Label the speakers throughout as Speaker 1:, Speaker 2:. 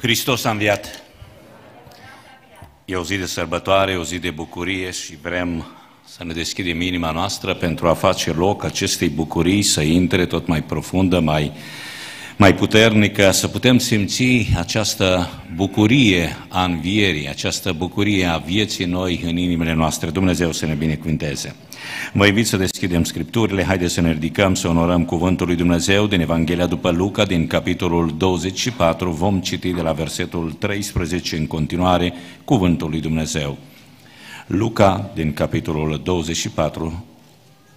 Speaker 1: Hristos a înviat. E o zi de sărbătoare, e o zi de bucurie și vrem să ne deschidem inima noastră pentru a face loc acestei bucurii să intre tot mai profundă, mai, mai puternică, să putem simți această bucurie a învierii, această bucurie a vieții noi în inimile noastre. Dumnezeu să ne binecuvânteze! Vă invit să deschidem Scripturile, haideți să ne ridicăm, să onorăm Cuvântul lui Dumnezeu din Evanghelia după Luca, din capitolul 24, vom citi de la versetul 13 în continuare Cuvântul lui Dumnezeu. Luca, din capitolul 24,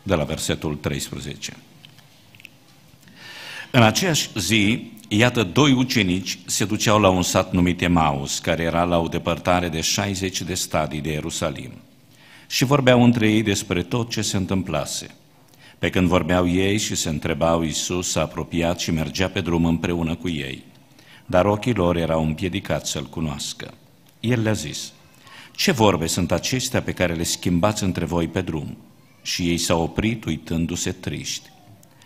Speaker 1: de la versetul 13. În aceeași zi, iată, doi ucenici se duceau la un sat numit Emaus, care era la o depărtare de 60 de stadii de Ierusalim și vorbeau între ei despre tot ce se întâmplase. Pe când vorbeau ei și se întrebau, Iisus s-a apropiat și mergea pe drum împreună cu ei. Dar ochii lor erau împiedicați să-L cunoască. El le-a zis, Ce vorbe sunt acestea pe care le schimbați între voi pe drum? Și ei s-au oprit uitându-se triști.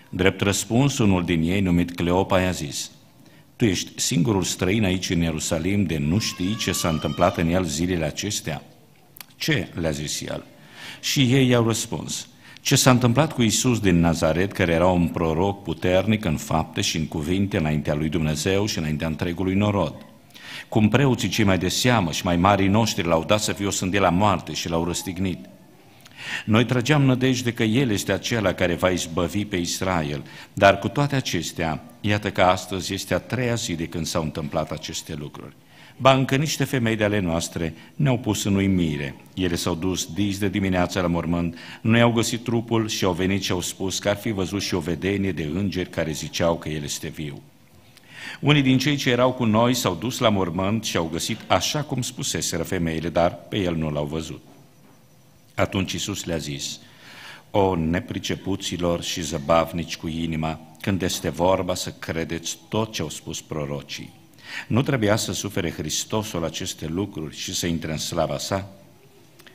Speaker 1: Drept răspuns, unul din ei, numit Cleopa, i-a zis, Tu ești singurul străin aici în Ierusalim de nu știi ce s-a întâmplat în el zilele acestea?" Ce? le-a zis el. Și ei i-au răspuns. Ce s-a întâmplat cu Isus din Nazaret, care era un proroc puternic în fapte și în cuvinte înaintea lui Dumnezeu și înaintea întregului norod? Cum preoții cei mai de seamă și mai marii noștri l-au dat să fie o de la moarte și l-au răstignit. Noi trăgeam nădejde că El este acela care va izbăvi pe Israel, dar cu toate acestea, iată că astăzi este a treia zi de când s-au întâmplat aceste lucruri. Ba încă niște femei de ale noastre ne-au pus în uimire. Ele s-au dus dis de dimineață la mormânt, nu i-au găsit trupul și au venit și au spus că ar fi văzut și o vedenie de îngeri care ziceau că el este viu. Unii din cei ce erau cu noi s-au dus la mormânt și au găsit așa cum spuseseră femeile, dar pe el nu l-au văzut. Atunci Isus le-a zis, O nepricepuților și zăbavnici cu inima, când este vorba să credeți tot ce au spus prorocii. Nu trebuia să sufere Hristosul aceste lucruri și să intre în slava sa?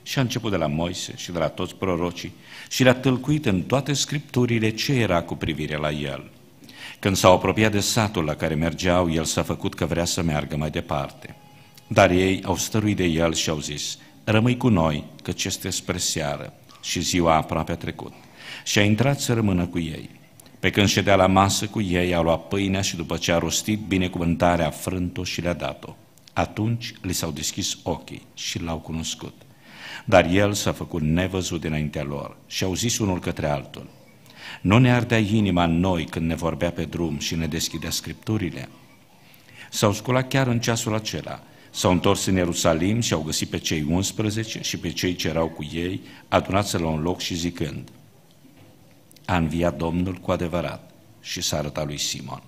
Speaker 1: Și a început de la Moise și de la toți prorocii și le-a tâlcuit în toate scripturile ce era cu privire la el. Când s-au apropiat de satul la care mergeau, el s-a făcut că vrea să meargă mai departe. Dar ei au stăruit de el și au zis, rămâi cu noi, căci este spre seară și ziua aproape a trecut. Și a intrat să rămână cu ei. Pe când ședea la masă cu ei, a luat pâinea și după ce a rostit binecuvântarea, a frânt-o și le-a dat-o. Atunci li s-au deschis ochii și l-au cunoscut. Dar el s-a făcut nevăzut dinaintea lor și au zis unul către altul, Nu ne ardea inima în noi când ne vorbea pe drum și ne deschidea scripturile? S-au sculat chiar în ceasul acela, s-au întors în Ierusalim și au găsit pe cei 11 și pe cei ce erau cu ei, adunați la un loc și zicând, a înviat Domnul cu adevărat și s-a arătat lui Simon.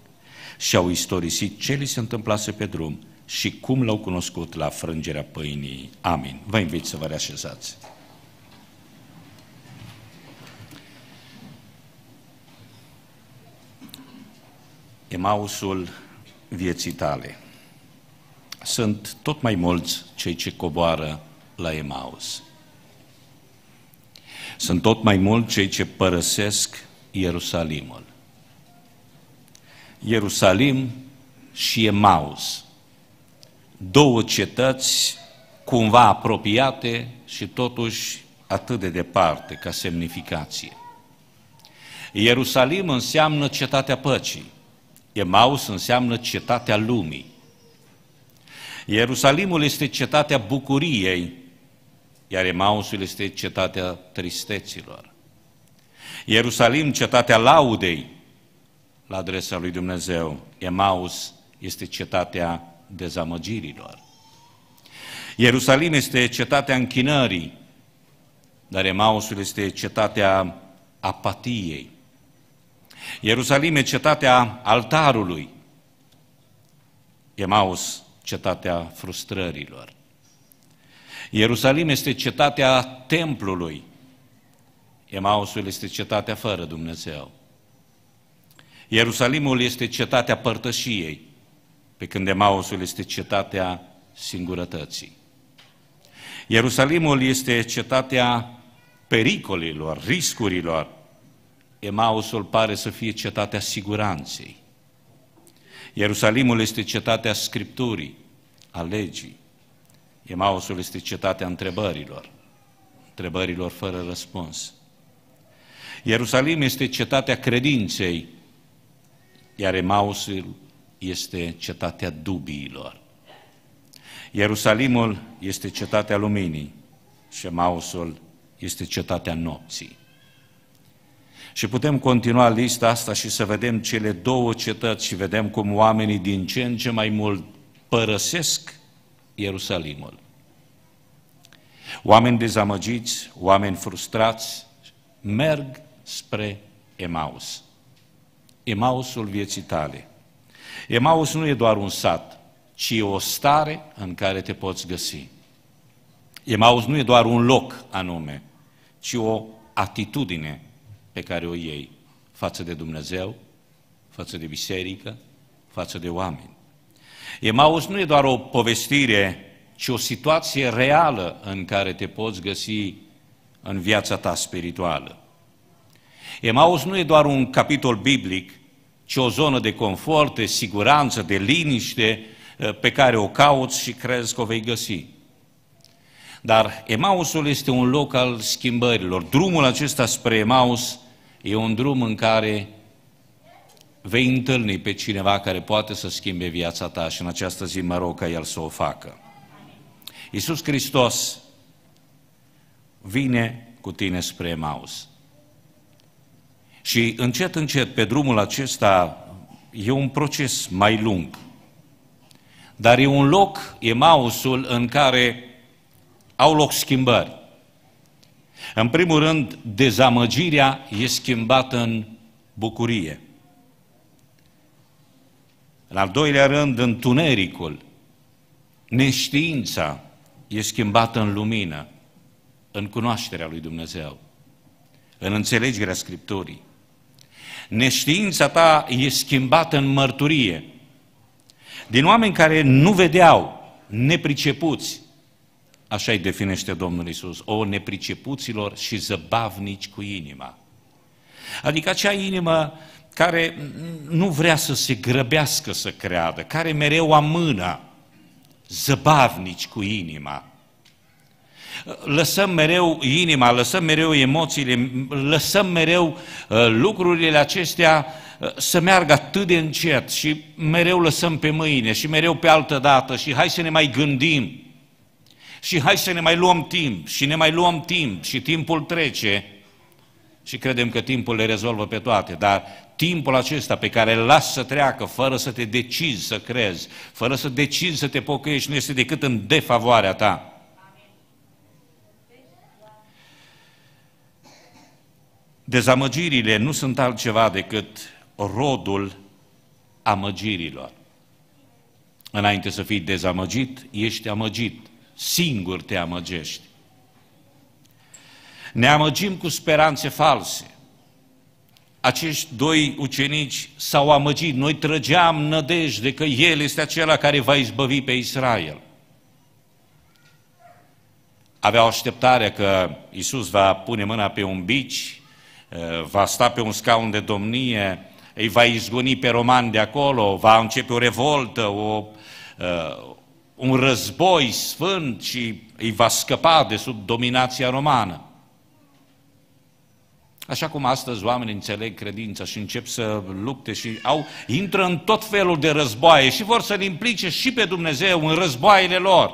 Speaker 1: Și au istorisit ce li se întâmplase pe drum și cum l-au cunoscut la frângerea pâinii. Amin. Vă invit să vă reașezați. Emausul vieții tale. Sunt tot mai mulți cei ce coboară la Emaus. Sunt tot mai mult cei ce părăsesc Ierusalimul. Ierusalim și Emaus, două cetăți cumva apropiate și totuși atât de departe ca semnificație. Ierusalim înseamnă cetatea păcii, Emaus înseamnă cetatea lumii. Ierusalimul este cetatea bucuriei, iar Emausul este cetatea tristeților. Ierusalim, cetatea laudei la adresa lui Dumnezeu. Emaus este cetatea dezamăgirilor. Ierusalim este cetatea închinării, dar Emausul este cetatea apatiei. Ierusalim e cetatea altarului, Emaus cetatea frustrărilor. Ierusalim este cetatea templului. Emausul este cetatea fără Dumnezeu. Ierusalimul este cetatea părtășiei, pe când Emausul este cetatea singurătății. Ierusalimul este cetatea pericolilor, riscurilor. Emausul pare să fie cetatea siguranței. Ierusalimul este cetatea Scripturii, a legii. Emausul este cetatea întrebărilor, întrebărilor fără răspuns. Ierusalim este cetatea credinței, iar Emausul este cetatea dubiilor. Ierusalimul este cetatea luminii și Emausul este cetatea nopții. Și putem continua lista asta și să vedem cele două cetăți și vedem cum oamenii din ce în ce mai mult părăsesc Ierusalimul. Oameni dezamăgiți, oameni frustrați, merg spre Emaus. Emausul vieții tale. Emaus nu e doar un sat, ci e o stare în care te poți găsi. Emaus nu e doar un loc anume, ci o atitudine pe care o iei față de Dumnezeu, față de biserică, față de oameni. Emaus nu e doar o povestire, ci o situație reală în care te poți găsi în viața ta spirituală. Emaus nu e doar un capitol biblic, ci o zonă de confort, de siguranță, de liniște eh, pe care o cauți și crezi că o vei găsi. Dar Emausul este un loc al schimbărilor. Drumul acesta spre Emaus e un drum în care vei întâlni pe cineva care poate să schimbe viața ta și în această zi mă rog ca El să o facă. Iisus Hristos vine cu tine spre Maus. Și încet, încet, pe drumul acesta e un proces mai lung. Dar e un loc, Emausul, în care au loc schimbări. În primul rând, dezamăgirea e schimbată în bucurie. În al doilea rând, întunericul, neștiința e schimbată în lumină, în cunoașterea lui Dumnezeu, în înțelegerea Scripturii. Neștiința ta e schimbată în mărturie. Din oameni care nu vedeau, nepricepuți, așa îi definește Domnul Isus, o nepricepuților și zăbavnici cu inima. Adică acea inimă care nu vrea să se grăbească să creadă, care mereu amână, zăbavnici cu inima. Lăsăm mereu inima, lăsăm mereu emoțiile, lăsăm mereu uh, lucrurile acestea uh, să meargă atât de încet și mereu lăsăm pe mâine și mereu pe altă dată și hai să ne mai gândim și hai să ne mai luăm timp și ne mai luăm timp și timpul trece și credem că timpul le rezolvă pe toate, dar timpul acesta pe care îl lași să treacă fără să te decizi să crezi, fără să decizi să te pocăiești, nu este decât în defavoarea ta. Dezamăgirile nu sunt altceva decât rodul amăgirilor. Înainte să fii dezamăgit, ești amăgit. Singur te amăgești ne amăgim cu speranțe false. Acești doi ucenici s-au amăgit, noi trăgeam nădejde că El este acela care va izbăvi pe Israel. Aveau așteptarea că Isus va pune mâna pe un bici, eh, va sta pe un scaun de domnie, îi va izgoni pe romani de acolo, va începe o revoltă, o, eh, un război sfânt și îi va scăpa de sub dominația romană. Așa cum astăzi oamenii înțeleg credința și încep să lupte și au, intră în tot felul de războaie și vor să-L implice și pe Dumnezeu în războaiele lor,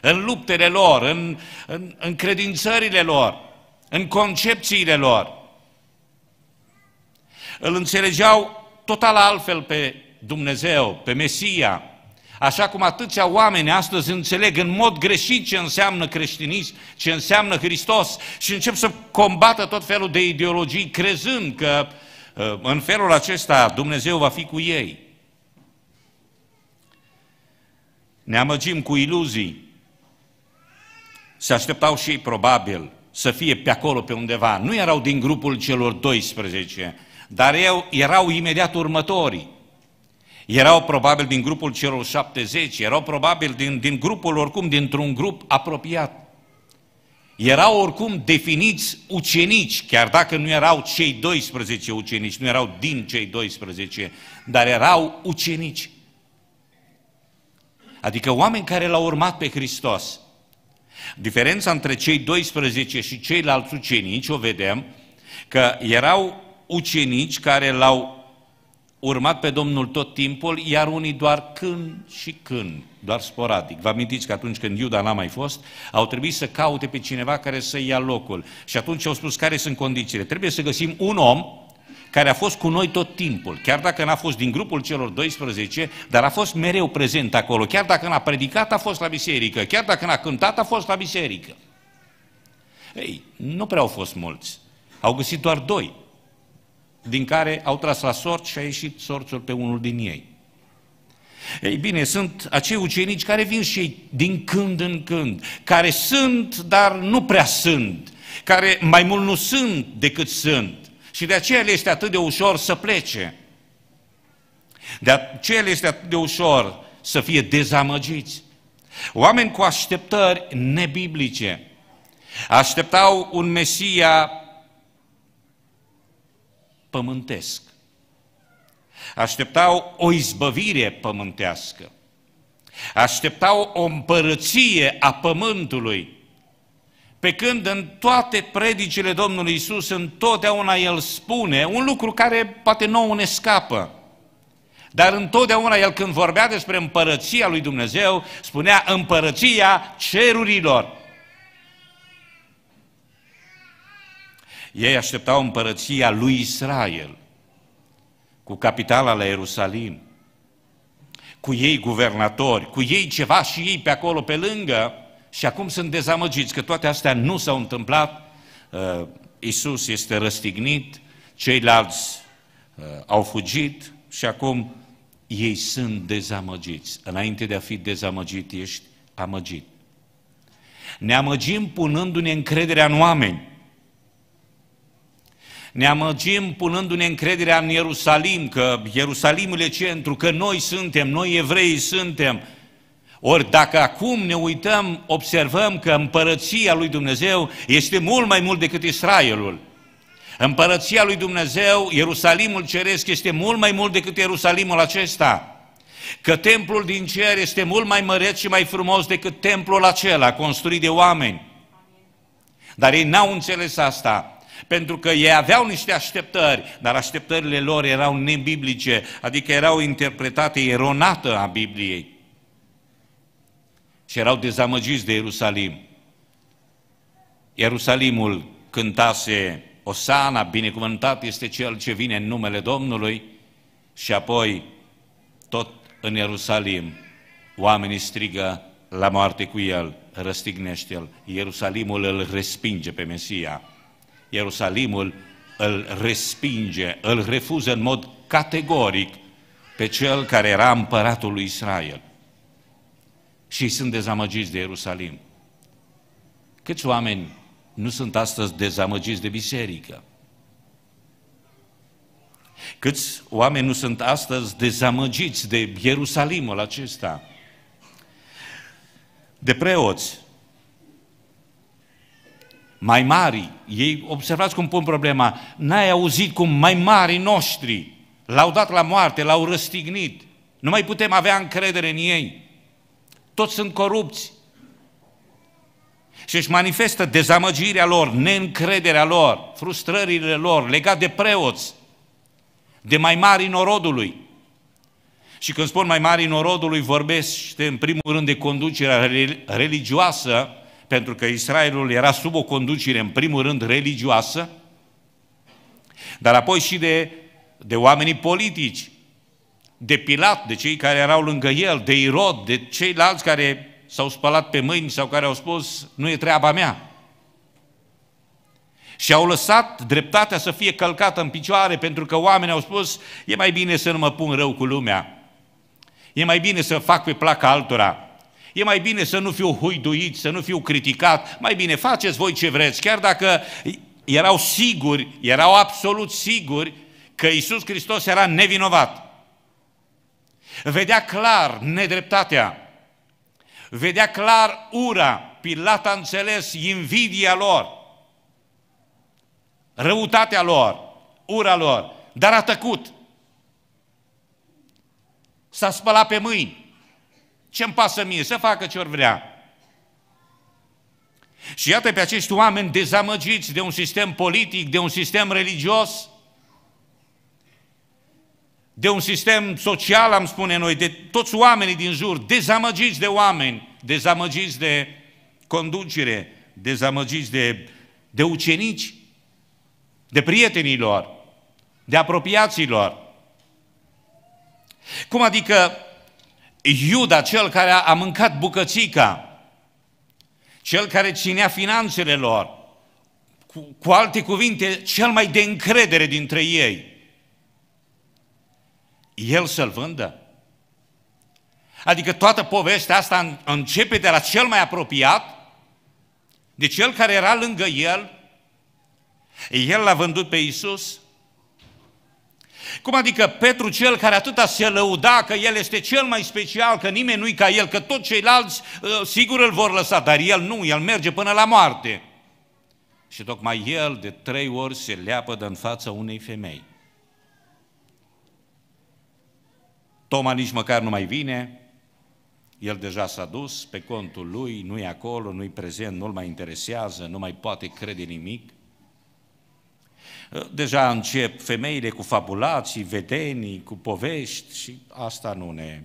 Speaker 1: în luptele lor, în, în, în credințările lor, în concepțiile lor. Îl înțelegeau total altfel pe Dumnezeu, pe Mesia, așa cum atâția oameni astăzi înțeleg în mod greșit ce înseamnă creștinism, ce înseamnă Hristos și încep să combată tot felul de ideologii crezând că uh, în felul acesta Dumnezeu va fi cu ei. Ne amăgim cu iluzii. Se așteptau și ei probabil să fie pe acolo, pe undeva. Nu erau din grupul celor 12, dar eu, erau imediat următorii. Erau probabil din grupul celor 70, erau probabil din, din grupul oricum, dintr-un grup apropiat. Erau oricum definiți ucenici, chiar dacă nu erau cei 12 ucenici, nu erau din cei 12, dar erau ucenici. Adică oameni care l-au urmat pe Hristos. Diferența între cei 12 și ceilalți ucenici o vedem că erau ucenici care l-au urmat pe Domnul tot timpul, iar unii doar când și când, doar sporadic. Vă amintiți că atunci când Iuda n-a mai fost, au trebuit să caute pe cineva care să ia locul. Și atunci au spus care sunt condițiile. Trebuie să găsim un om care a fost cu noi tot timpul, chiar dacă n-a fost din grupul celor 12, dar a fost mereu prezent acolo, chiar dacă n-a predicat, a fost la biserică, chiar dacă n-a cântat, a fost la biserică. Ei, nu prea au fost mulți, au găsit doar doi, din care au tras la sort și a ieșit sorțul pe unul din ei. Ei bine, sunt acei ucenici care vin și ei din când în când, care sunt, dar nu prea sunt, care mai mult nu sunt decât sunt. Și de aceea le este atât de ușor să plece. De aceea le este atât de ușor să fie dezamăgiți. Oameni cu așteptări nebiblice așteptau un Mesia pământesc. Așteptau o izbăvire pământească. Așteptau o împărăție a pământului. Pe când în toate predicile Domnului Isus, întotdeauna El spune un lucru care poate nouă ne scapă. Dar întotdeauna El când vorbea despre împărăția lui Dumnezeu, spunea împărăția cerurilor. Ei așteptau împărăția lui Israel, cu capitala la Ierusalim, cu ei guvernatori, cu ei ceva și ei pe acolo, pe lângă, și acum sunt dezamăgiți că toate astea nu s-au întâmplat. Uh, Isus este răstignit, ceilalți uh, au fugit și acum ei sunt dezamăgiți. Înainte de a fi dezamăgit, ești amăgit. Ne amăgim punându-ne încrederea în oameni. Ne amăgim punându-ne încrederea în Ierusalim, că Ierusalimul e centru, că noi suntem, noi evrei suntem. Ori dacă acum ne uităm, observăm că împărăția lui Dumnezeu este mult mai mult decât Israelul. Împărăția lui Dumnezeu, Ierusalimul ceresc, este mult mai mult decât Ierusalimul acesta. Că templul din cer este mult mai măreț și mai frumos decât templul acela construit de oameni. Dar ei n-au înțeles asta. Pentru că ei aveau niște așteptări, dar așteptările lor erau nebiblice, adică erau interpretate eronată a Bibliei. Și erau dezamăgiți de Ierusalim. Ierusalimul cântase Osana, binecuvântat este cel ce vine în numele Domnului, și apoi tot în Ierusalim oamenii strigă la moarte cu el, răstignește-l. Ierusalimul îl respinge pe Mesia. Ierusalimul îl respinge, îl refuză în mod categoric pe cel care era împăratul lui Israel. Și sunt dezamăgiți de Ierusalim. Câți oameni nu sunt astăzi dezamăgiți de biserică? Câți oameni nu sunt astăzi dezamăgiți de Ierusalimul acesta? De preoți, mai mari, ei observați cum pun problema, n-ai auzit cum mai mari noștri l-au dat la moarte, l-au răstignit, nu mai putem avea încredere în ei, toți sunt corupți și își manifestă dezamăgirea lor, neîncrederea lor, frustrările lor legate de preoți, de mai mari norodului. Și când spun mai mari norodului, vorbesc în primul rând de conducerea religioasă, pentru că Israelul era sub o conducere, în primul rând, religioasă, dar apoi și de, de oamenii politici, de Pilat, de cei care erau lângă el, de Irod, de ceilalți care s-au spălat pe mâini sau care au spus, nu e treaba mea. Și au lăsat dreptatea să fie călcată în picioare pentru că oamenii au spus, e mai bine să nu mă pun rău cu lumea, e mai bine să fac pe placa altora, E mai bine să nu fiu huiduit, să nu fiu criticat, mai bine faceți voi ce vreți, chiar dacă erau siguri, erau absolut siguri că Isus Hristos era nevinovat. Vedea clar nedreptatea, vedea clar ura, Pilat a înțeles invidia lor, răutatea lor, ura lor, dar a tăcut. S-a spălat pe mâini. Ce-mi pasă mie? Să facă ce-or vrea. Și iată pe acești oameni dezamăgiți de un sistem politic, de un sistem religios, de un sistem social, am spune noi, de toți oamenii din jur, dezamăgiți de oameni, dezamăgiți de conducere, dezamăgiți de, de ucenici, de prietenii lor, de apropiații lor. Cum adică Iuda, cel care a, mâncat bucățica, cel care ținea finanțele lor, cu, cu alte cuvinte, cel mai de încredere dintre ei, el să-l vândă? Adică toată povestea asta începe de la cel mai apropiat, de cel care era lângă el, el l-a vândut pe Isus, cum adică Petru cel care atâta se lăuda că el este cel mai special, că nimeni nu-i ca el, că toți ceilalți ă, sigur îl vor lăsa, dar el nu, el merge până la moarte. Și tocmai el de trei ori se leapădă în fața unei femei. Toma nici măcar nu mai vine, el deja s-a dus pe contul lui, nu e acolo, nu-i prezent, nu-l mai interesează, nu mai poate crede nimic. Eh, deja încep femeile cu fabulații, vedenii, cu povești și asta nu ne,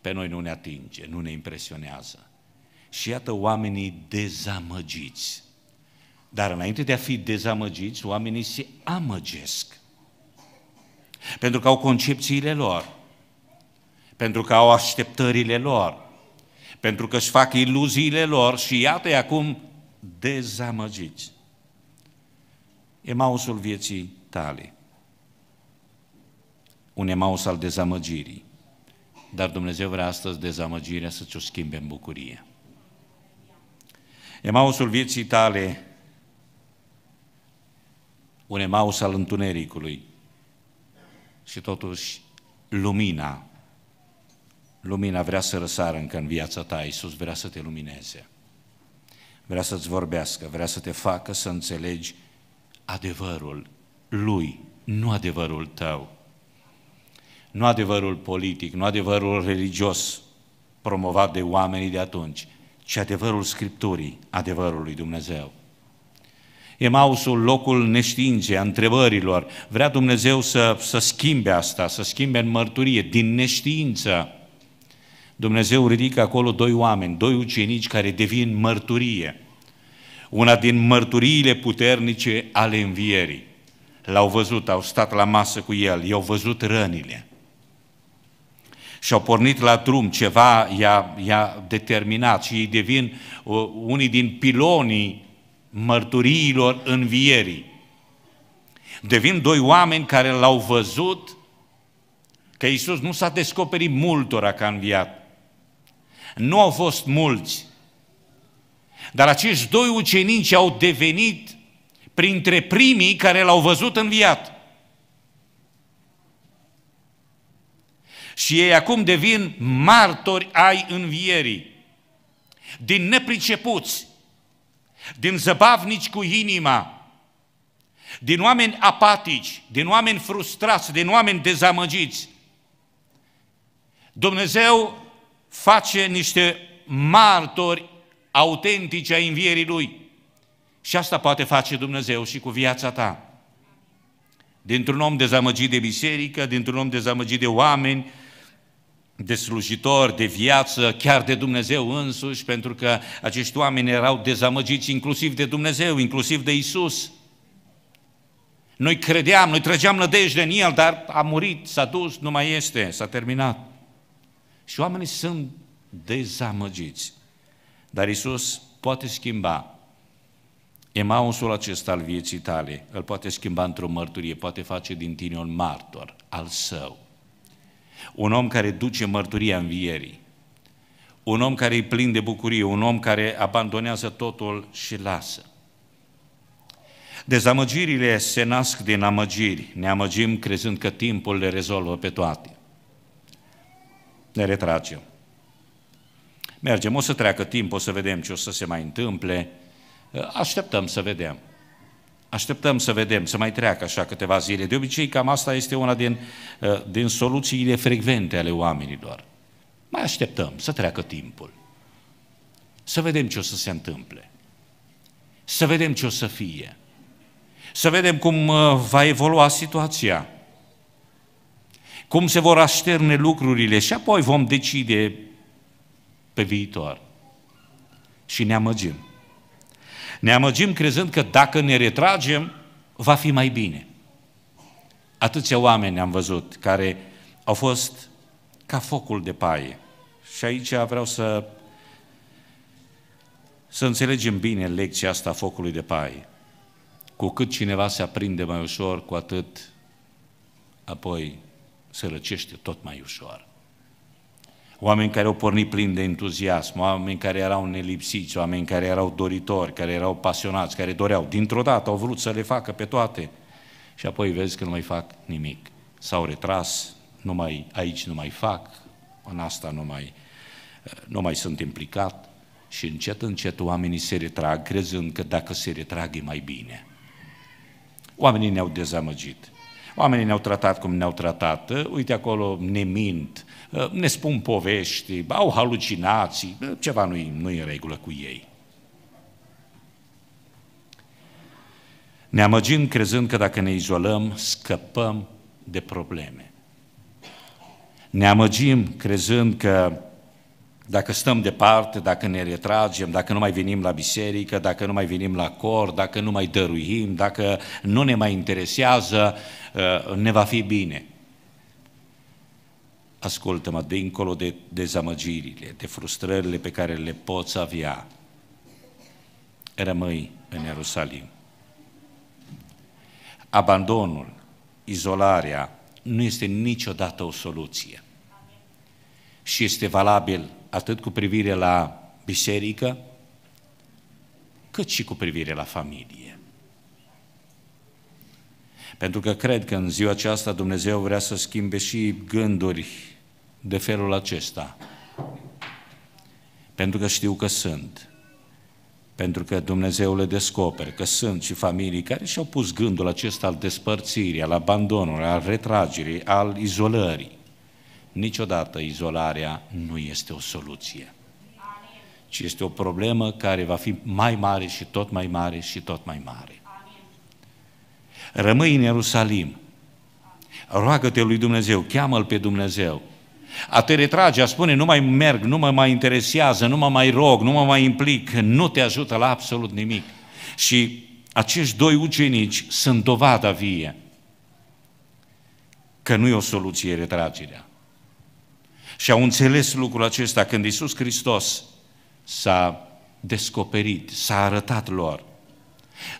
Speaker 1: pe noi nu ne atinge, nu ne impresionează. Și iată oamenii dezamăgiți. Dar înainte de a fi dezamăgiți, oamenii se amăgesc. Pentru că au concepțiile lor, pentru că au așteptările lor, pentru că își fac iluziile lor și iată acum dezamăgiți. Emausul vieții tale, un emaus al dezamăgirii. Dar Dumnezeu vrea astăzi dezamăgirea să ți-o schimbe în bucurie. Emausul vieții tale, un emaus al întunericului și totuși lumina, lumina vrea să răsară încă în viața ta, Iisus vrea să te lumineze, vrea să-ți vorbească, vrea să te facă să înțelegi adevărul lui, nu adevărul tău. Nu adevărul politic, nu adevărul religios promovat de oamenii de atunci, ci adevărul Scripturii, adevărul lui Dumnezeu. Emausul, locul neștiinței, a întrebărilor. Vrea Dumnezeu să, să schimbe asta, să schimbe în mărturie, din neștiință. Dumnezeu ridică acolo doi oameni, doi ucenici care devin mărturie una din mărturiile puternice ale învierii. L-au văzut, au stat la masă cu el, i-au văzut rănile. Și-au pornit la drum, ceva i-a, i-a determinat și ei devin uh, unii din pilonii mărturiilor învierii. Devin doi oameni care l-au văzut că Iisus nu s-a descoperit multora că a înviat. Nu au fost mulți, dar acești doi ucenici au devenit printre primii care l-au văzut înviat. Și ei acum devin martori ai învierii. Din nepricepuți, din zăbavnici cu inima, din oameni apatici, din oameni frustrați, din oameni dezamăgiți. Dumnezeu face niște martori autentice a învierii Lui. Și asta poate face Dumnezeu și cu viața ta. Dintr-un om dezamăgit de biserică, dintr-un om dezamăgit de oameni, de slujitori, de viață, chiar de Dumnezeu însuși, pentru că acești oameni erau dezamăgiți inclusiv de Dumnezeu, inclusiv de Isus. Noi credeam, noi trăgeam nădejde în El, dar a murit, s-a dus, nu mai este, s-a terminat. Și oamenii sunt dezamăgiți. Dar Isus poate schimba Emausul acesta al vieții tale îl poate schimba într-o mărturie, poate face din tine un martor al său. Un om care duce mărturia învierii. Un om care e plin de bucurie, un om care abandonează totul și lasă. Dezamăgirile se nasc din amăgiri. Ne amăgim crezând că timpul le rezolvă pe toate. Ne retragem. Mergem, o să treacă timp, o să vedem ce o să se mai întâmple. Eh, așteptăm să vedem. Așteptăm să vedem, să mai treacă așa câteva zile. De obicei, cam asta este una din, eh, din soluțiile frecvente ale oamenilor. Mai așteptăm să treacă timpul. Să vedem ce o să se întâmple. Să vedem ce o să fie. Să vedem cum eh, va evolua situația. Cum se vor așterne lucrurile și apoi vom decide pe viitor. Și ne amăgim. Ne amăgim crezând că dacă ne retragem, va fi mai bine. Atâția oameni am văzut care au fost ca focul de paie. Și aici vreau să, să înțelegem bine lecția asta a focului de paie. Cu cât cineva se aprinde mai ușor, cu atât apoi se răcește tot mai ușor oameni care au pornit plin de entuziasm, oameni care erau nelipsiți, oameni care erau doritori, care erau pasionați, care doreau. Dintr-o dată au vrut să le facă pe toate și apoi vezi că nu mai fac nimic. S-au retras, nu mai, aici nu mai fac, în asta nu mai, nu mai sunt implicat și încet, încet oamenii se retrag, crezând că dacă se retrag e mai bine. Oamenii ne-au dezamăgit. Oamenii ne-au tratat cum ne-au tratat, uh, uite acolo ne mint, uh, ne spun povești, au halucinații, uh, ceva nu-i, nu-i în regulă cu ei. Ne amăgim crezând că dacă ne izolăm, scăpăm de probleme. Ne amăgim crezând că dacă stăm departe, dacă ne retragem, dacă nu mai venim la biserică, dacă nu mai venim la cor, dacă nu mai dăruim, dacă nu ne mai interesează, uh, ne va fi bine. Ascultă-mă, dincolo de dezamăgirile, de frustrările pe care le poți avea, rămâi în Ierusalim. Abandonul, izolarea, nu este niciodată o soluție și este valabil atât cu privire la biserică, cât și cu privire la familie. Pentru că cred că în ziua aceasta Dumnezeu vrea să schimbe și gânduri de felul acesta. Pentru că știu că sunt. Pentru că Dumnezeu le descoperă că sunt și familii care și-au pus gândul acesta al despărțirii, al abandonului, al retragerii, al izolării. Niciodată izolarea nu este o soluție, ci este o problemă care va fi mai mare și tot mai mare și tot mai mare. Rămâi în Ierusalim, roagă-te lui Dumnezeu, cheamă-L pe Dumnezeu, a te retrage, a spune, nu mai merg, nu mă mai interesează, nu mă mai rog, nu mă mai implic, nu te ajută la absolut nimic. Și acești doi ucenici sunt dovada vie că nu e o soluție retragerea. Și au înțeles lucrul acesta când Iisus Hristos s-a descoperit, s-a arătat lor.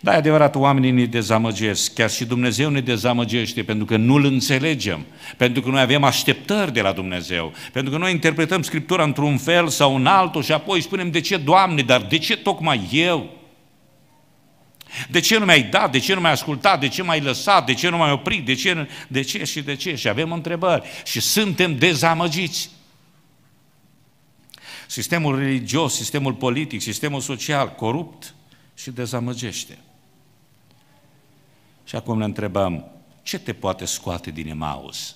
Speaker 1: Da, e adevărat, oamenii ne dezamăgesc, chiar și Dumnezeu ne dezamăgește pentru că nu-L înțelegem, pentru că noi avem așteptări de la Dumnezeu, pentru că noi interpretăm Scriptura într-un fel sau în altul și apoi spunem, de ce, Doamne, dar de ce tocmai eu? De ce nu mi-ai dat? De ce nu mi-ai ascultat? De ce m-ai lăsat? De ce nu m-ai oprit? De ce, de ce și de ce? Și avem întrebări. Și suntem dezamăgiți. Sistemul religios, sistemul politic, sistemul social, corupt și dezamăgește. Și acum ne întrebăm, ce te poate scoate din Emaus?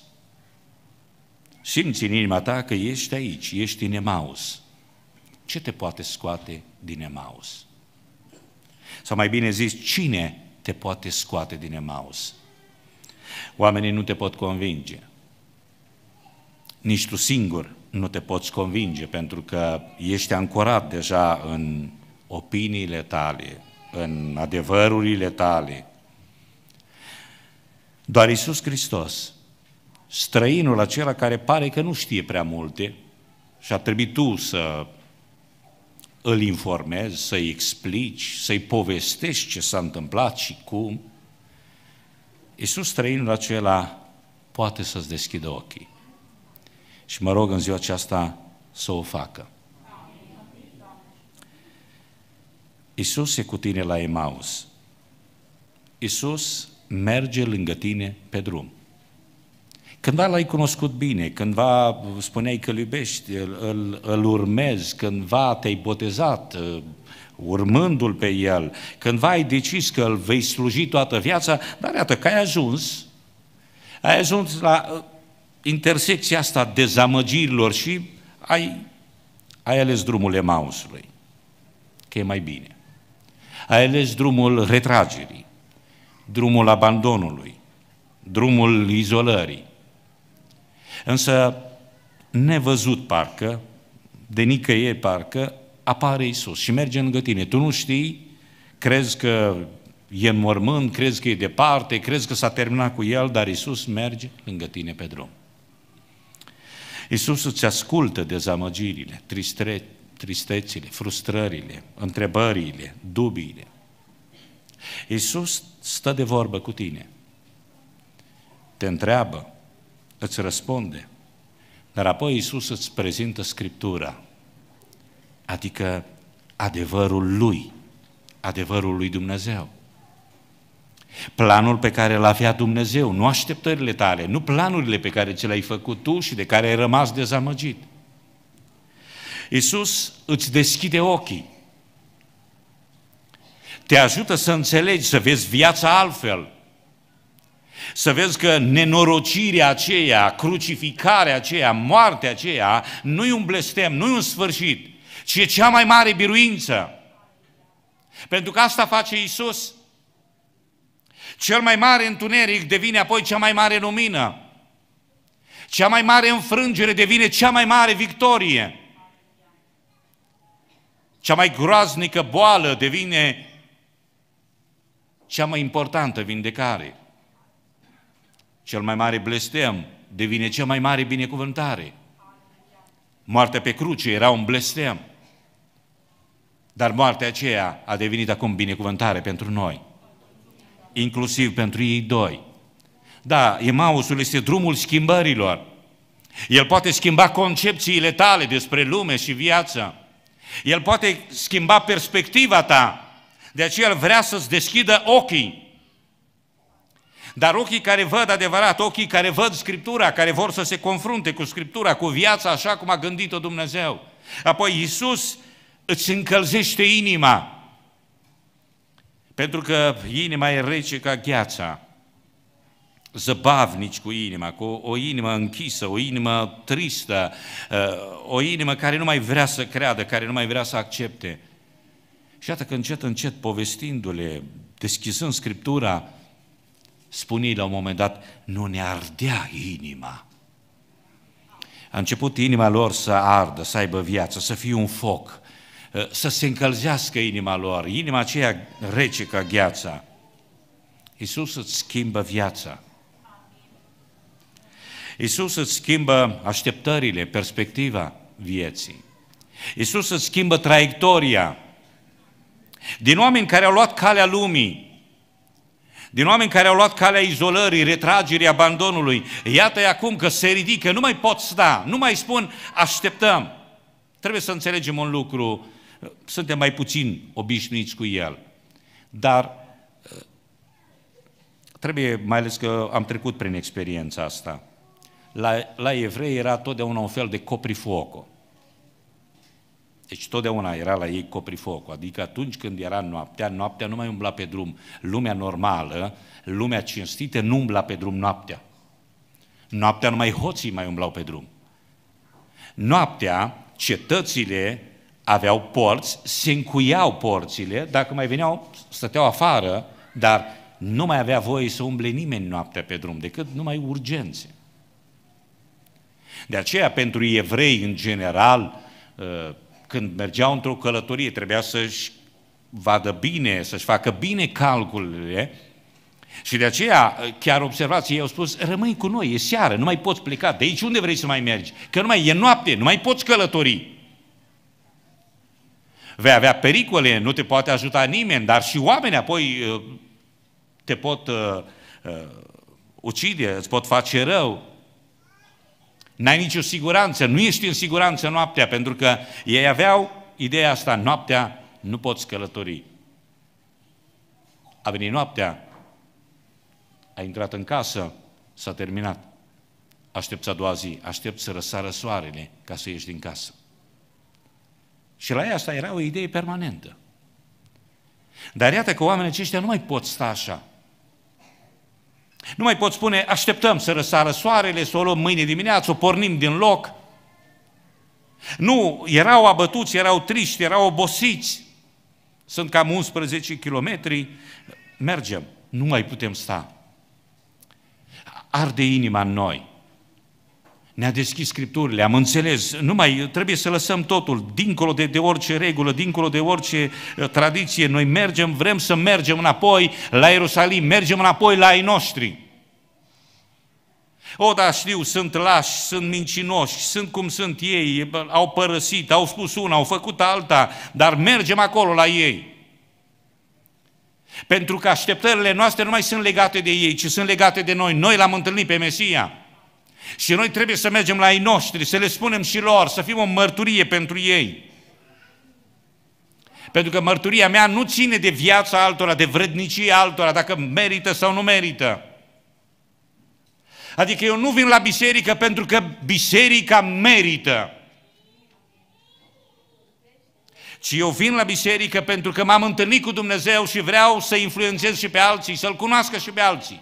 Speaker 1: Simți în inima ta că ești aici, ești în Emaus. Ce te poate scoate din Emaus? Sau mai bine zis, cine te poate scoate din Emaus? Oamenii nu te pot convinge. Nici tu singur nu te poți convinge, pentru că ești ancorat deja în opiniile tale, în adevărurile tale. Doar Isus Hristos, străinul acela care pare că nu știe prea multe și ar trebui tu să îl informezi, să-i explici, să-i povestești ce s-a întâmplat și cum, Iisus străinul acela poate să-ți deschidă ochii. Și mă rog în ziua aceasta să o facă. Iisus e cu tine la Emaus. Iisus merge lângă tine pe drum. Cândva l-ai cunoscut bine, cândva spuneai că îl iubești, îl, îl urmezi, cândva te-ai botezat, uh, urmându-l pe el, cândva ai decis că îl vei sluji toată viața, dar iată că ai ajuns, ai ajuns la uh, intersecția asta dezamăgirilor și ai, ai ales drumul Emausului, că e mai bine. Ai ales drumul retragerii, drumul abandonului, drumul izolării, Însă, nevăzut parcă, de nicăieri parcă, apare Isus și merge lângă tine. Tu nu știi, crezi că e în mormânt, crezi că e departe, crezi că s-a terminat cu el, dar Isus merge lângă tine pe drum. Isus îți ascultă dezamăgirile, tristre, tristețile, frustrările, întrebările, dubiile. Isus stă de vorbă cu tine. Te întreabă, îți răspunde. Dar apoi Isus îți prezintă Scriptura, adică adevărul Lui, adevărul Lui Dumnezeu. Planul pe care l a avea Dumnezeu, nu așteptările tale, nu planurile pe care ce le-ai făcut tu și de care ai rămas dezamăgit. Isus îți deschide ochii, te ajută să înțelegi, să vezi viața altfel, să vezi că nenorocirea aceea, crucificarea aceea, moartea aceea, nu-i un blestem, nu-i un sfârșit, ci e cea mai mare biruință. Pentru că asta face Isus. Cel mai mare întuneric devine apoi cea mai mare lumină. Cea mai mare înfrângere devine cea mai mare victorie. Cea mai groaznică boală devine cea mai importantă vindecare cel mai mare blestem devine cea mai mare binecuvântare. Moartea pe cruce era un blestem, dar moartea aceea a devenit acum binecuvântare pentru noi, inclusiv pentru ei doi. Da, Emausul este drumul schimbărilor. El poate schimba concepțiile tale despre lume și viață. El poate schimba perspectiva ta. De aceea El vrea să-ți deschidă ochii dar ochii care văd adevărat, ochii care văd Scriptura, care vor să se confrunte cu Scriptura, cu viața așa cum a gândit-o Dumnezeu. Apoi Iisus îți încălzește inima, pentru că inima e rece ca gheața. Zăbavnici cu inima, cu o inimă închisă, o inimă tristă, uh, o inimă care nu mai vrea să creadă, care nu mai vrea să accepte. Și iată că încet, încet, povestindu-le, deschizând Scriptura, spune la un moment dat, nu ne ardea inima. A început inima lor să ardă, să aibă viață, să fie un foc, ă, să se încălzească inima lor, inima aceea rece ca gheața. Iisus îți schimbă viața. Iisus îți schimbă așteptările, perspectiva vieții. Iisus îți schimbă traiectoria. Din oameni care au luat calea lumii, din oameni care au luat calea izolării, retragerii, abandonului. Iată-i acum că se ridică, nu mai pot sta, nu mai spun așteptăm. Trebuie să înțelegem un lucru, suntem mai puțin obișnuiți cu el, dar eh, trebuie, mai ales că am trecut prin experiența asta, la, la evrei era totdeauna un fel de coprifoco. Deci totdeauna era la ei coprifocul, adică atunci când era noaptea, noaptea nu mai umbla pe drum. Lumea normală, lumea cinstită nu umbla pe drum noaptea. Noaptea numai hoții mai umblau pe drum. Noaptea cetățile aveau porți, se încuiau porțile, dacă mai veneau, stăteau afară, dar nu mai avea voie să umble nimeni noaptea pe drum, decât numai urgențe. De aceea, pentru evrei în general, ă, când mergeau într-o călătorie, trebuia să-și vadă bine, să-și facă bine calculele, și de aceea, chiar observați, ei au spus, rămâi cu noi, e seară, nu mai poți pleca, de aici unde vrei să mai mergi? Că nu mai e noapte, nu mai poți călători. Vei avea pericole, nu te poate ajuta nimeni, dar și oamenii apoi uh, te pot uh, uh, ucide, îți pot face rău. N-ai nicio siguranță, nu ești în siguranță noaptea, pentru că ei aveau ideea asta, noaptea nu poți călători. A venit noaptea, a intrat în casă, s-a terminat. Aștepți a doua zi, aștept să răsară soarele ca să ieși din casă. Și la ei asta era o idee permanentă. Dar iată că oamenii aceștia nu mai pot sta așa. Nu mai pot spune, așteptăm să răsară soarele, să o luăm mâine dimineață, o pornim din loc. Nu, erau abătuți, erau triști, erau obosiți. Sunt cam 11 kilometri, mergem, nu mai putem sta. Arde inima în noi ne-a deschis Scripturile, am înțeles, nu mai trebuie să lăsăm totul, dincolo de, de orice regulă, dincolo de orice uh, tradiție, noi mergem, vrem să mergem înapoi la Ierusalim, mergem înapoi la ei noștri. O, da, știu, sunt lași, sunt mincinoși, sunt cum sunt ei, au părăsit, au spus una, au făcut alta, dar mergem acolo la ei. Pentru că așteptările noastre nu mai sunt legate de ei, ci sunt legate de noi. Noi l-am întâlnit pe Mesia. Și noi trebuie să mergem la ei noștri, să le spunem și lor, să fim o mărturie pentru ei. Pentru că mărturia mea nu ține de viața altora, de vrednicie altora, dacă merită sau nu merită. Adică eu nu vin la biserică pentru că biserica merită. Ci eu vin la biserică pentru că m-am întâlnit cu Dumnezeu și vreau să influențez și pe alții, să-L cunoască și pe alții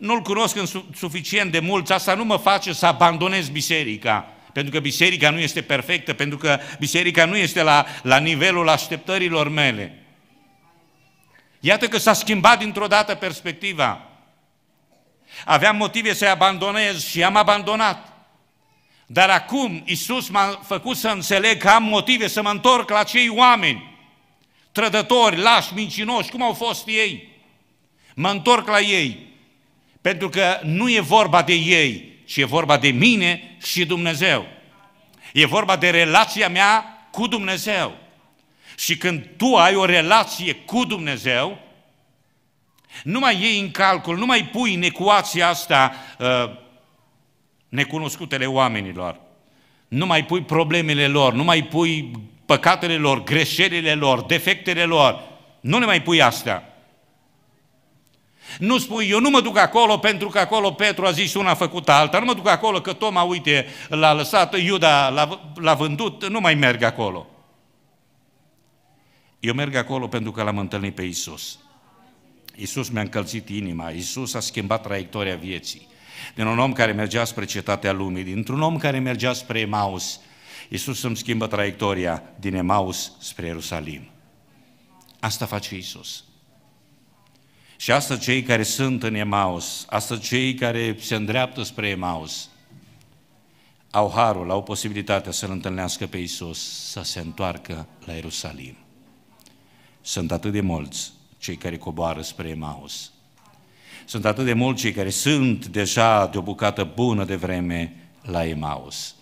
Speaker 1: nu-l cunosc în suficient de mult, asta nu mă face să abandonez biserica, pentru că biserica nu este perfectă, pentru că biserica nu este la, la nivelul așteptărilor mele. Iată că s-a schimbat dintr-o dată perspectiva. Aveam motive să-i abandonez și am abandonat. Dar acum Isus m-a făcut să înțeleg că am motive să mă întorc la cei oameni, trădători, lași, mincinoși, cum au fost ei. Mă întorc la ei pentru că nu e vorba de ei, ci e vorba de mine și Dumnezeu. E vorba de relația mea cu Dumnezeu. Și când tu ai o relație cu Dumnezeu, nu mai iei în calcul, nu mai pui în ecuația asta uh, necunoscutele oamenilor. Nu mai pui problemele lor, nu mai pui păcatele lor, greșelile lor, defectele lor. Nu le mai pui asta. Nu spui, eu nu mă duc acolo pentru că acolo Petru a zis una, a făcut alta, nu mă duc acolo că Toma, uite, l-a lăsat, Iuda l-a, l-a vândut, nu mai merg acolo. Eu merg acolo pentru că l-am întâlnit pe Isus. Isus mi-a încălzit inima, Isus a schimbat traiectoria vieții. Din un om care mergea spre cetatea lumii, dintr-un om care mergea spre Emaus, Isus îmi schimbă traiectoria din Emaus spre Ierusalim. Asta face Isus. Și asta cei care sunt în Emaus, asta cei care se îndreaptă spre Emaus, au harul, au posibilitatea să-L întâlnească pe Isus, să se întoarcă la Ierusalim. Sunt atât de mulți cei care coboară spre Emaus. Sunt atât de mulți cei care sunt deja de o bucată bună de vreme la Emaus.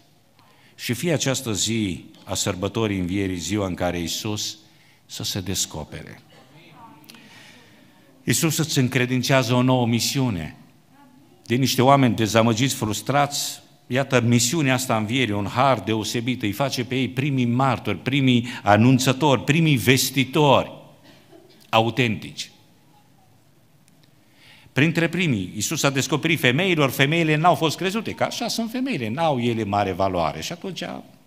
Speaker 1: Și fie această zi a sărbătorii învierii, ziua în care Isus să se descopere. Iisus îți încredințează o nouă misiune. De niște oameni dezamăgiți, frustrați, iată, misiunea asta în viere, un har deosebit, îi face pe ei primii martori, primii anunțători, primii vestitori autentici. Printre primii, Iisus a descoperit femeilor, femeile n-au fost crezute, că așa sunt femeile, n-au ele mare valoare. Și atunci,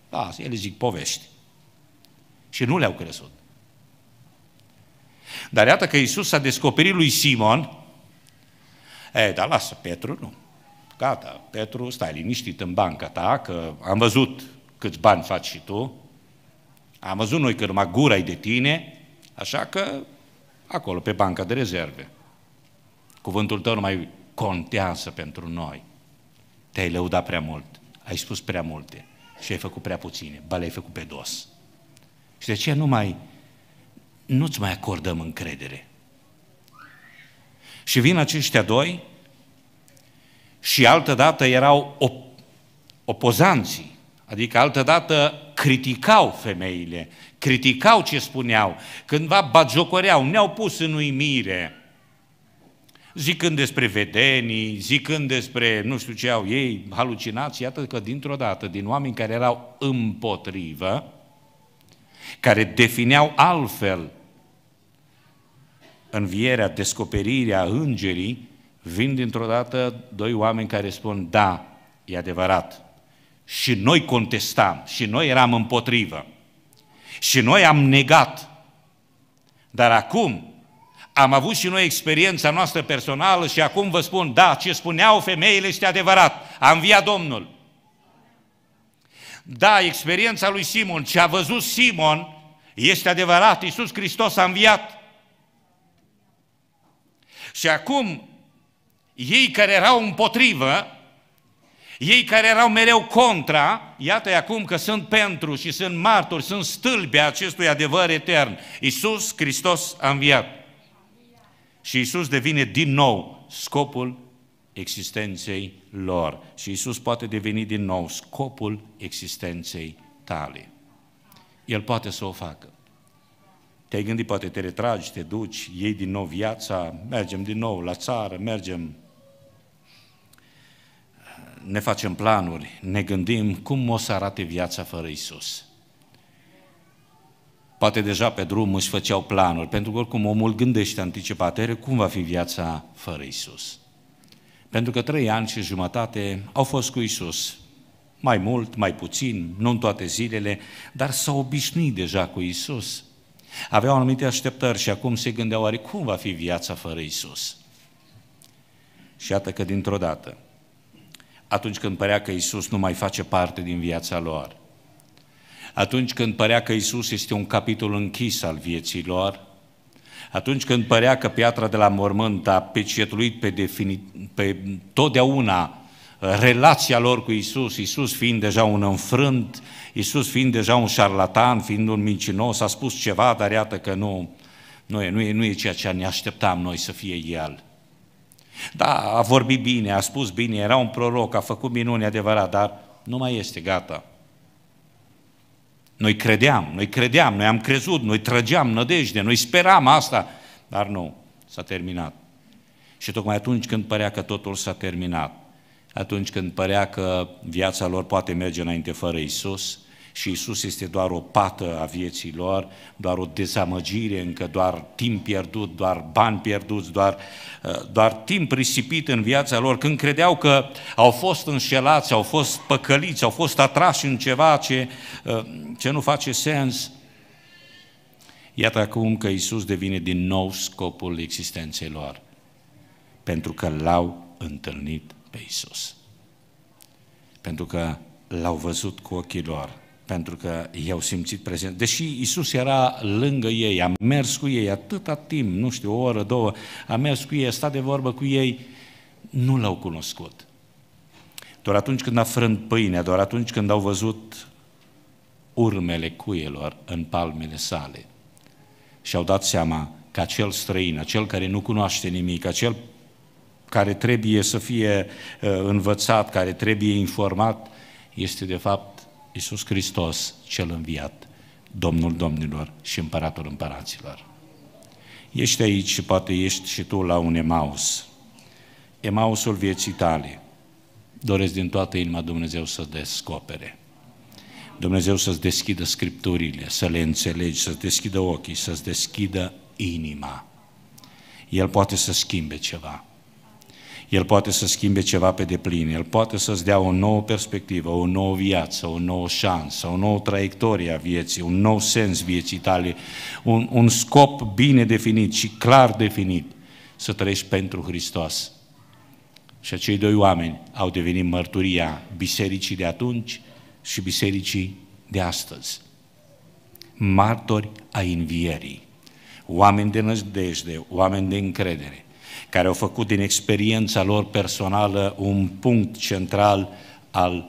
Speaker 1: da, ele zic povești. Și nu le-au crezut. Dar iată că Iisus s-a descoperit lui Simon, e, dar lasă, Petru nu. Gata, Petru, stai liniștit în banca ta, că am văzut câți bani faci și tu, am văzut noi că numai gura de tine, așa că acolo, pe banca de rezerve. Cuvântul tău nu mai contează pentru noi. Te-ai lăudat prea mult, ai spus prea multe și ai făcut prea puține, ba le-ai făcut pe dos. Și de ce nu mai nu-ți mai acordăm încredere. Și vin aceștia doi și altădată erau op- opozanții, adică altădată criticau femeile, criticau ce spuneau, cândva bagiocoreau, ne-au pus în uimire, zicând despre vedenii, zicând despre nu știu ce au ei, halucinații, iată că dintr-o dată, din oameni care erau împotrivă, care defineau altfel învierea, descoperirea îngerii, vin dintr-o dată doi oameni care spun, da, e adevărat. Și noi contestam, și noi eram împotrivă, și noi am negat. Dar acum am avut și noi experiența noastră personală și acum vă spun, da, ce spuneau femeile este adevărat, a înviat Domnul. Da, experiența lui Simon, ce a văzut Simon, este adevărat, Iisus Hristos a înviat. Și acum, ei care erau împotrivă, ei care erau mereu contra, iată acum că sunt pentru și sunt martori, sunt stâlpi acestui adevăr etern. Iisus Hristos a înviat. Și Iisus devine din nou scopul existenței lor. Și Isus poate deveni din nou scopul existenței tale. El poate să o facă. Te-ai gândit, poate te retragi, te duci, iei din nou viața, mergem din nou la țară, mergem ne facem planuri, ne gândim cum o să arate viața fără Isus. Poate deja pe drum își făceau planuri, pentru că oricum omul gândește anticipat, cum va fi viața fără Isus. Pentru că trei ani și jumătate au fost cu Isus. Mai mult, mai puțin, nu în toate zilele, dar s-au obișnuit deja cu Isus. Aveau anumite așteptări și acum se gândeau, oare cum va fi viața fără Isus? Și iată că dintr-o dată, atunci când părea că Isus nu mai face parte din viața lor, atunci când părea că Isus este un capitol închis al vieții lor, atunci când părea că piatra de la mormânt a pecietuit pe, definit, pe totdeauna uh, relația lor cu Isus, Isus fiind deja un înfrânt, Isus fiind deja un șarlatan, fiind un mincinos, a spus ceva, dar iată că nu, nu e, nu e, nu e ceea ce ne așteptam noi să fie El. Da, a vorbit bine, a spus bine, era un proroc, a făcut minuni adevărat, dar nu mai este, gata. Noi credeam, noi credeam, noi am crezut, noi trăgeam nădejde, noi speram asta, dar nu, s-a terminat. Și tocmai atunci când părea că totul s-a terminat, atunci când părea că viața lor poate merge înainte fără Isus, și Isus este doar o pată a vieții lor, doar o dezamăgire, încă doar timp pierdut, doar bani pierduți, doar, uh, doar timp risipit în viața lor, când credeau că au fost înșelați, au fost păcăliți, au fost atrași în ceva ce, uh, ce nu face sens. Iată acum că Isus devine din nou scopul existenței lor, pentru că l-au întâlnit pe Isus. Pentru că l-au văzut cu ochii lor pentru că i-au simțit prezența. Deși Isus era lângă ei, a mers cu ei atâta timp, nu știu, o oră, două, a mers cu ei, a stat de vorbă cu ei, nu l-au cunoscut. Doar atunci când a frânt pâinea, doar atunci când au văzut urmele cuielor în palmele sale și au dat seama că acel străin, acel care nu cunoaște nimic, acel care trebuie să fie uh, învățat, care trebuie informat, este de fapt Iisus Hristos, cel înviat, Domnul Domnilor și Împăratul Împăraților. Ești aici și poate ești și tu la un Emaus, Emausul vieții tale. Doresc din toată inima Dumnezeu să descopere. Dumnezeu să-ți deschidă scripturile, să le înțelegi, să-ți deschidă ochii, să-ți deschidă inima. El poate să schimbe ceva. El poate să schimbe ceva pe deplin, El poate să-ți dea o nouă perspectivă, o nouă viață, o nouă șansă, o nouă traiectorie a vieții, un nou sens vieții tale, un, un scop bine definit și clar definit, să trăiești pentru Hristos. Și acei doi oameni au devenit mărturia bisericii de atunci și bisericii de astăzi. Martori a invierii, oameni de nădejde, oameni de încredere, care au făcut din experiența lor personală un punct central al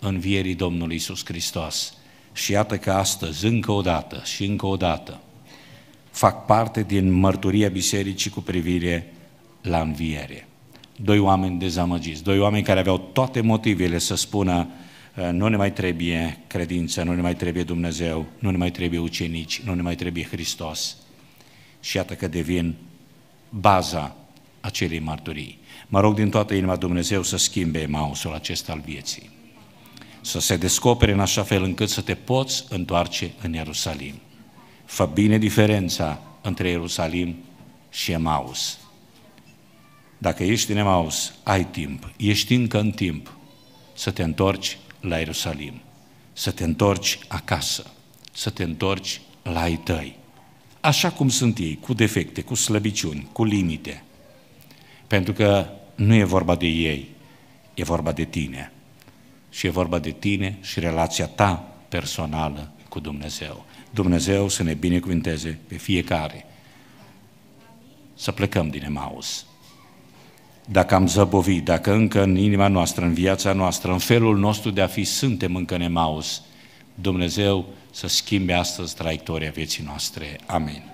Speaker 1: învierii Domnului Isus Hristos. Și iată că astăzi, încă o dată și încă o dată, fac parte din mărturia bisericii cu privire la înviere. Doi oameni dezamăgiți, doi oameni care aveau toate motivele să spună eh, nu ne mai trebuie credință, nu ne mai trebuie Dumnezeu, nu ne mai trebuie ucenici, nu ne mai trebuie Hristos. Și iată că devin baza acelei marturii. Mă rog din toată inima Dumnezeu să schimbe mausul acesta al vieții, să se descopere în așa fel încât să te poți întoarce în Ierusalim. Fă bine diferența între Ierusalim și Emaus. Dacă ești în Emaus, ai timp, ești încă în timp să te întorci la Ierusalim, să te întorci acasă, să te întorci la ai tăi. Așa cum sunt ei, cu defecte, cu slăbiciuni, cu limite, pentru că nu e vorba de ei, e vorba de tine. Și e vorba de tine și relația ta personală cu Dumnezeu. Dumnezeu să ne binecuvinteze pe fiecare. Să plecăm din Emaus. Dacă am zăbovit, dacă încă în inima noastră, în viața noastră, în felul nostru de a fi, suntem încă în Emaus, Dumnezeu să schimbe astăzi traiectoria vieții noastre. Amin.